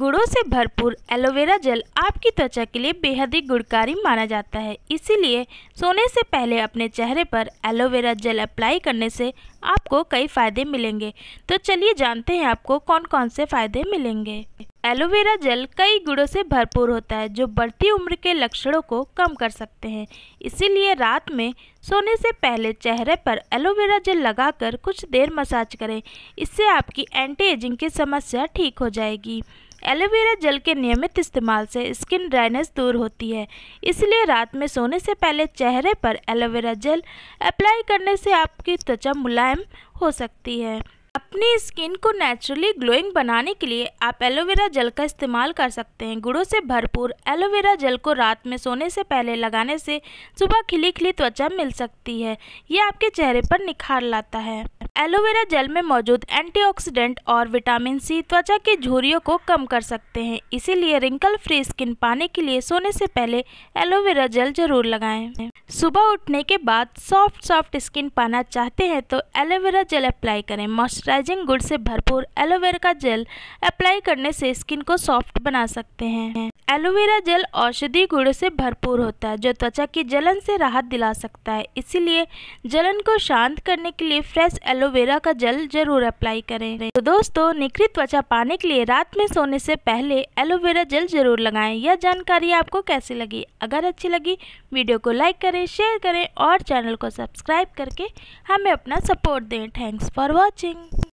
गुड़ों से भरपूर aloe vera gel आपकी त्वचा के लिए बेहद ही गुणकारी माना जाता है इसीलिए सोने से पहले अपने चेहरे पर एलोवेरा जेल अप्लाई करने से आपको कई फ़ायदे मिलेंगे तो चलिए जानते हैं आपको कौन कौन से फ़ायदे मिलेंगे एलोवेरा जेल कई गुड़ों से भरपूर होता है जो बढ़ती उम्र के लक्षणों को कम कर सकते हैं इसीलिए रात में सोने से पहले चेहरे पर एलोवेरा जेल लगाकर कुछ देर मसाज करें इससे आपकी एंटी एजिंग की समस्या ठीक हो जाएगी एलोवेरा जल के नियमित इस्तेमाल से स्किन ड्राइनेस दूर होती है इसलिए रात में सोने से पहले चेहरे पर एलोवेरा जेल अप्लाई करने से आपकी त्वचा मुलायम हो सकती है अपनी स्किन को नेचुरली ग्लोइंग बनाने के लिए आप एलोवेरा जल का इस्तेमाल कर सकते हैं गुड़ों से भरपूर एलोवेरा जल को रात में सोने से पहले लगाने से सुबह खिली खिली त्वचा मिल सकती है यह आपके चेहरे पर निखार लाता है एलोवेरा जेल में मौजूद एंटीऑक्सीडेंट और विटामिन सी त्वचा की झुरियों को कम कर सकते हैं इसीलिए रिंकल फ्री स्किन पाने के लिए सोने से पहले एलोवेरा जेल जरूर लगाएं। सुबह उठने के बाद सॉफ्ट सॉफ्ट स्किन पाना चाहते हैं तो एलोवेरा जेल अप्लाई करें मॉइस्चराइजिंग गुड से भरपूर एलोवेरा का जेल अप्लाई करने से स्किन को सॉफ्ट बना सकते हैं एलोवेरा जेल औषधि गुड़ से भरपूर होता है जो त्वचा की जलन से राहत दिला सकता है इसीलिए जलन को शांत करने के लिए फ्रेश एलोवेरा का जल जरूर अप्लाई करें तो दोस्तों निकृत त्वचा पाने के लिए रात में सोने से पहले एलोवेरा जेल जरूर लगाएं यह जानकारी आपको कैसी लगी अगर अच्छी लगी वीडियो को लाइक करें शेयर करें और चैनल को सब्सक्राइब करके हमें अपना सपोर्ट दें थैंक्स फॉर वॉचिंग